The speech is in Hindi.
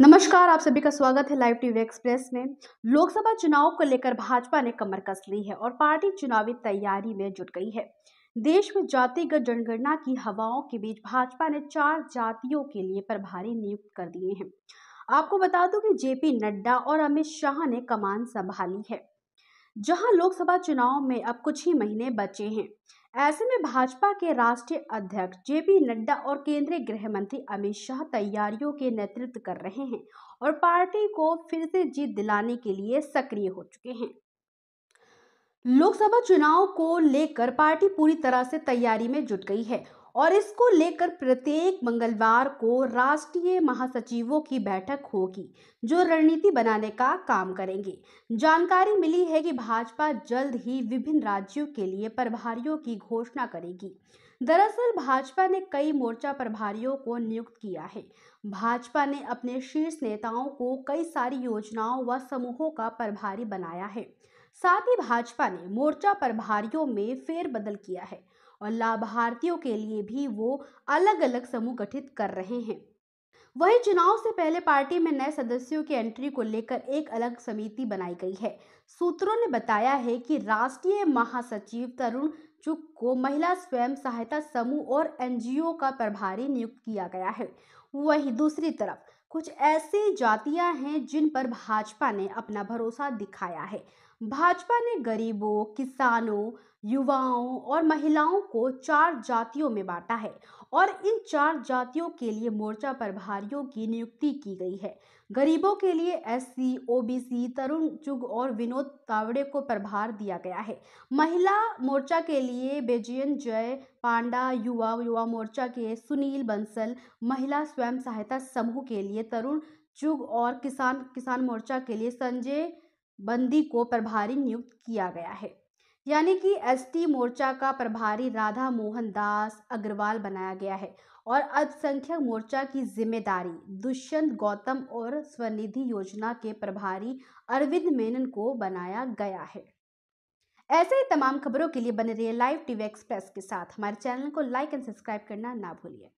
नमस्कार आप सभी का स्वागत है लाइव टीवी एक्सप्रेस में लोकसभा चुनाव को लेकर भाजपा ने कमर कस ली है और पार्टी चुनावी तैयारी में जुट गई है देश में जातिगत जनगणना की हवाओं के बीच भाजपा ने चार जातियों के लिए प्रभारी नियुक्त कर दिए हैं आपको बता दूं कि जेपी नड्डा और अमित शाह ने कमान संभाली है जहां लोकसभा चुनाव में अब कुछ ही महीने बचे हैं ऐसे में भाजपा के राष्ट्रीय अध्यक्ष जेपी नड्डा और केंद्रीय गृह मंत्री अमित शाह तैयारियों के नेतृत्व कर रहे हैं और पार्टी को फिर से जीत दिलाने के लिए सक्रिय हो चुके हैं लोकसभा चुनाव को लेकर पार्टी पूरी तरह से तैयारी में जुट गई है और इसको लेकर प्रत्येक मंगलवार को राष्ट्रीय महासचिवों की बैठक होगी जो रणनीति बनाने का काम करेंगे जानकारी मिली है कि भाजपा जल्द ही विभिन्न राज्यों के लिए प्रभारियों की घोषणा करेगी दरअसल भाजपा ने कई मोर्चा प्रभारियों को नियुक्त किया है भाजपा ने अपने शीर्ष नेताओं को कई सारी योजनाओं व समूहों का प्रभारी बनाया है साथ ही भाजपा ने मोर्चा प्रभारियों में फेरबदल किया है और लाभार्थियों के लिए भी वो अलग अलग समूह गठित कर रहे हैं वही चुनाव से पहले पार्टी में नए सदस्यों की एंट्री को लेकर एक अलग समिति बनाई गई है सूत्रों ने बताया है कि राष्ट्रीय महासचिव तरुण चुक को महिला स्वयं सहायता समूह और एनजीओ का प्रभारी नियुक्त किया गया है वही दूसरी तरफ कुछ ऐसे जातियां हैं जिन पर भाजपा ने अपना भरोसा दिखाया है भाजपा ने गरीबों किसानों युवाओं और महिलाओं को चार जातियों में बांटा है और इन चार जातियों के लिए मोर्चा प्रभारियों की नियुक्ति की गई है गरीबों के लिए एससी ओबीसी तरुण चुग और विनोद तावड़े को प्रभार दिया गया है महिला मोर्चा के लिए बेजियन जय पांडा युवा युवा मोर्चा के सुनील बंसल महिला स्वयं सहायता समूह के लिए लिए तरुण चुग और किसान किसान मोर्चा के लिए संजय बंदी को प्रभारी नियुक्त किया गया है यानी कि एसटी मोर्चा का प्रभारी राधा मोहन दास अग्रवाल बनाया गया है और अल्पसंख्यक मोर्चा की जिम्मेदारी दुष्यंत गौतम और स्वनिधि योजना के प्रभारी अरविंद मेनन को बनाया गया है ऐसे ही तमाम खबरों के लिए बने रहिए लाइव टीवी एक्सप्रेस के साथ हमारे चैनल को लाइक एंड सब्सक्राइब करना ना भूलिए